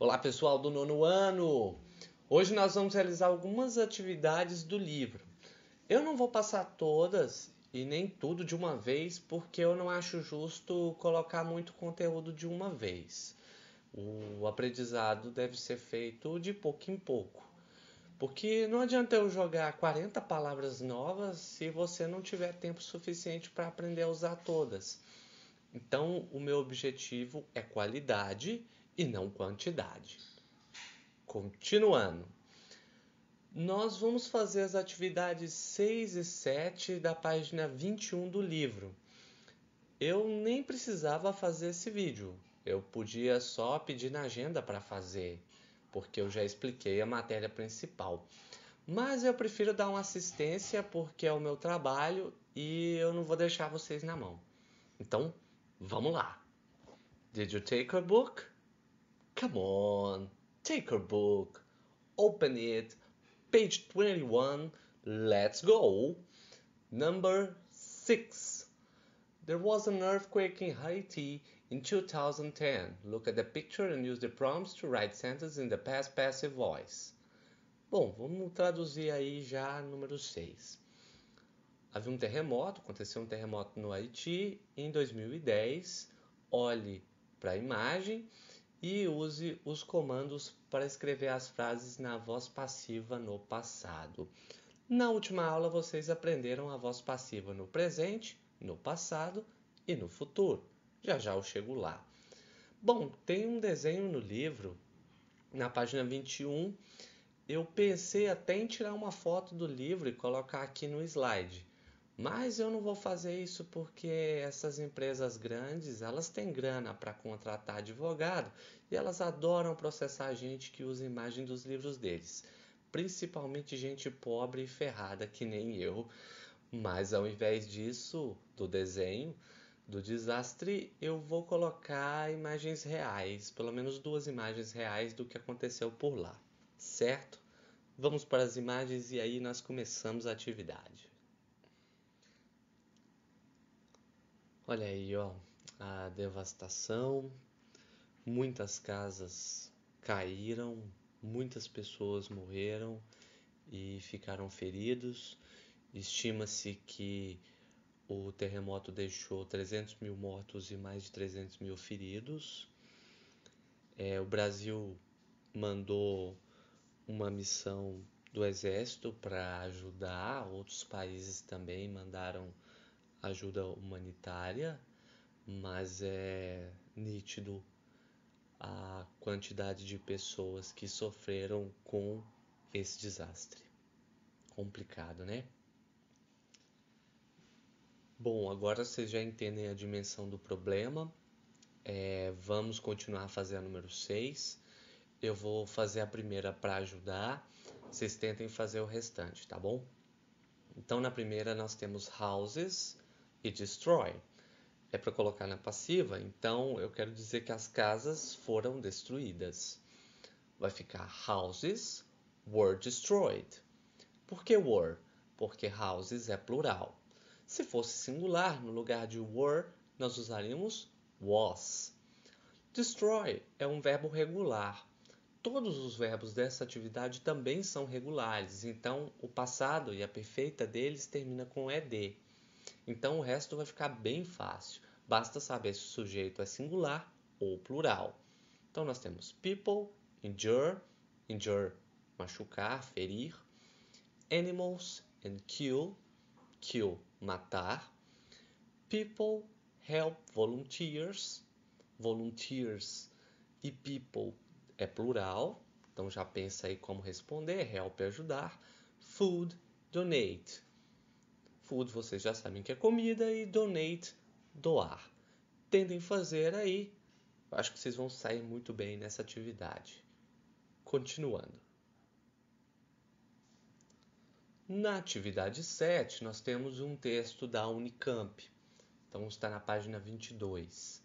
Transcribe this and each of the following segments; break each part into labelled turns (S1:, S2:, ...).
S1: Olá pessoal do nono ano! Hoje nós vamos realizar algumas atividades do livro. Eu não vou passar todas e nem tudo de uma vez, porque eu não acho justo colocar muito conteúdo de uma vez. O aprendizado deve ser feito de pouco em pouco. Porque não adianta eu jogar 40 palavras novas se você não tiver tempo suficiente para aprender a usar todas. Então, o meu objetivo é qualidade e não quantidade. Continuando, nós vamos fazer as atividades 6 e 7 da página 21 do livro. Eu nem precisava fazer esse vídeo, eu podia só pedir na agenda para fazer, porque eu já expliquei a matéria principal. Mas eu prefiro dar uma assistência porque é o meu trabalho e eu não vou deixar vocês na mão. Então, vamos lá. Did you take a book? Come on, take her book, open it, page 21, let's go. Number 6. There was an earthquake in Haiti in 2010. Look at the picture and use the prompts to write sentences in the past passive voice. Bom, vamos traduzir aí já número 6. Havia um terremoto, aconteceu um terremoto no Haiti em 2010. Olhe para a imagem e use os comandos para escrever as frases na voz passiva no passado. Na última aula, vocês aprenderam a voz passiva no presente, no passado e no futuro. Já já eu chego lá. Bom, tem um desenho no livro, na página 21. Eu pensei até em tirar uma foto do livro e colocar aqui no slide. Mas eu não vou fazer isso porque essas empresas grandes, elas têm grana para contratar advogado e elas adoram processar gente que usa imagem dos livros deles, principalmente gente pobre e ferrada que nem eu. Mas ao invés disso, do desenho, do desastre, eu vou colocar imagens reais, pelo menos duas imagens reais do que aconteceu por lá, certo? Vamos para as imagens e aí nós começamos a atividade. Olha aí, ó, a devastação, muitas casas caíram, muitas pessoas morreram e ficaram feridos. Estima-se que o terremoto deixou 300 mil mortos e mais de 300 mil feridos. É, o Brasil mandou uma missão do exército para ajudar, outros países também mandaram ajuda humanitária, mas é nítido a quantidade de pessoas que sofreram com esse desastre. Complicado, né? Bom, agora vocês já entendem a dimensão do problema. É, vamos continuar a fazer a número 6. Eu vou fazer a primeira para ajudar. Vocês tentem fazer o restante, tá bom? Então, na primeira, nós temos houses, e destroy. É para colocar na passiva, então eu quero dizer que as casas foram destruídas. Vai ficar houses were destroyed. Por que were? Porque houses é plural. Se fosse singular, no lugar de were, nós usaríamos was. Destroy é um verbo regular. Todos os verbos dessa atividade também são regulares, então o passado e a perfeita deles termina com ed. Então o resto vai ficar bem fácil. Basta saber se o sujeito é singular ou plural. Então nós temos people, injure, injure, machucar, ferir, animals and kill, kill, matar, people, help, volunteers, volunteers e people é plural, então já pensa aí como responder, help é ajudar, food, donate. Food vocês já sabem que é comida e donate, doar. Tendem fazer aí. Acho que vocês vão sair muito bem nessa atividade. Continuando. Na atividade 7, nós temos um texto da Unicamp. Então está na página 22.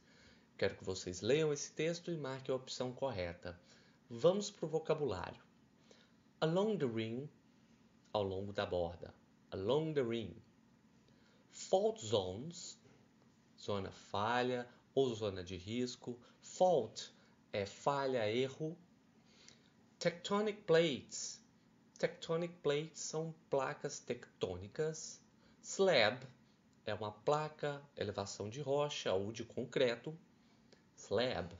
S1: Quero que vocês leiam esse texto e marquem a opção correta. Vamos para o vocabulário. Along the ring, ao longo da borda. Along the ring, fault zones, zona falha ou zona de risco. Fault é falha, erro. Tectonic plates. Tectonic plates são placas tectônicas. Slab é uma placa, elevação de rocha ou de concreto. Slab.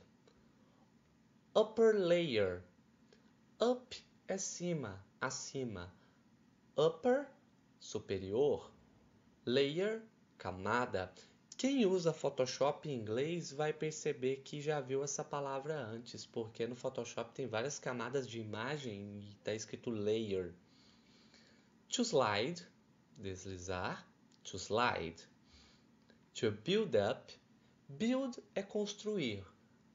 S1: Upper layer. Up é cima, acima. Upper, superior layer, camada. Quem usa Photoshop em inglês vai perceber que já viu essa palavra antes, porque no Photoshop tem várias camadas de imagem e está escrito layer. To slide, deslizar. To slide. To build up. Build é construir.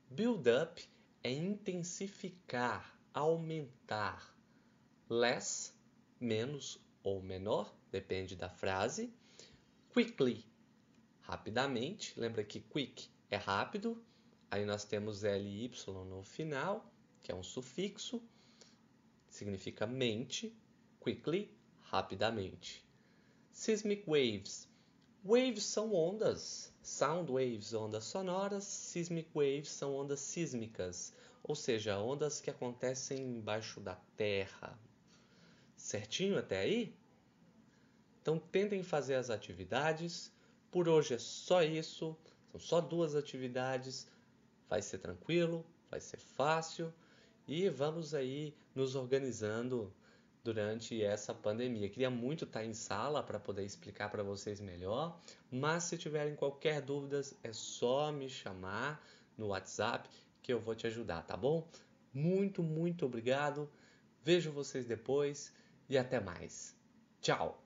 S1: Build up é intensificar, aumentar. Less, menos ou menor, depende da frase quickly, rapidamente. Lembra que quick é rápido. Aí nós temos ly no final, que é um sufixo, significa mente. Quickly, rapidamente. Seismic waves. Waves são ondas, sound waves, ondas sonoras, seismic waves são ondas sísmicas, ou seja, ondas que acontecem embaixo da terra. Certinho até aí? Então tentem fazer as atividades. Por hoje é só isso. São só duas atividades. Vai ser tranquilo, vai ser fácil e vamos aí nos organizando durante essa pandemia. Queria muito estar em sala para poder explicar para vocês melhor, mas se tiverem qualquer dúvidas é só me chamar no WhatsApp que eu vou te ajudar, tá bom? Muito, muito obrigado. Vejo vocês depois e até mais. Tchau!